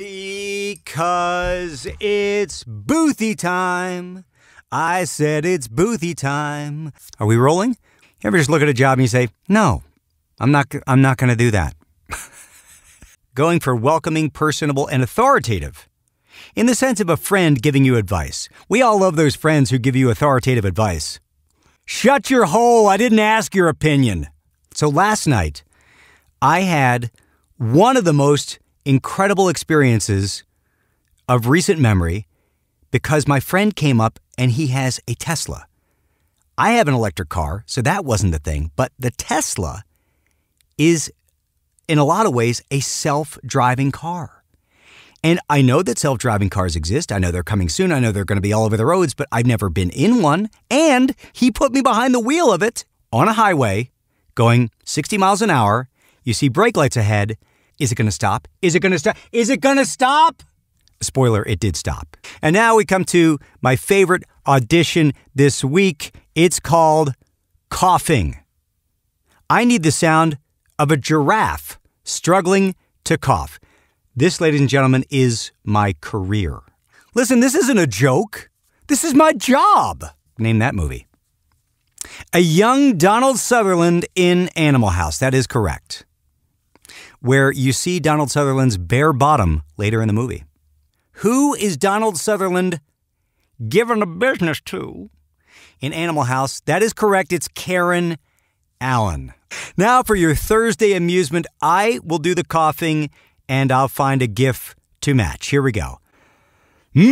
Because it's boothie time. I said it's boothie time. Are we rolling? You ever just look at a job and you say, "No, I'm not. I'm not going to do that." Going for welcoming, personable, and authoritative, in the sense of a friend giving you advice. We all love those friends who give you authoritative advice. Shut your hole! I didn't ask your opinion. So last night, I had one of the most incredible experiences of recent memory because my friend came up and he has a Tesla. I have an electric car, so that wasn't the thing, but the Tesla is, in a lot of ways, a self driving car. And I know that self driving cars exist. I know they're coming soon. I know they're going to be all over the roads, but I've never been in one. And he put me behind the wheel of it on a highway going 60 miles an hour. You see brake lights ahead, is it going to stop? Is it going to stop? Is it going to stop? Spoiler, it did stop. And now we come to my favorite audition this week. It's called coughing. I need the sound of a giraffe struggling to cough. This, ladies and gentlemen, is my career. Listen, this isn't a joke. This is my job. Name that movie. A young Donald Sutherland in Animal House. That is correct where you see Donald Sutherland's bare bottom later in the movie. Who is Donald Sutherland giving the business to in Animal House? That is correct. It's Karen Allen. Now, for your Thursday amusement, I will do the coughing and I'll find a GIF to match. Here we go.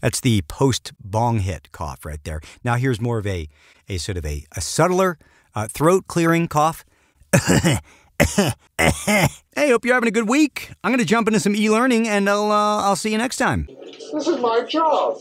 That's the post bong hit cough right there. Now, here's more of a, a sort of a, a subtler uh, throat clearing cough hey, hope you're having a good week. I'm going to jump into some e-learning, and I'll uh, I'll see you next time. This is my job.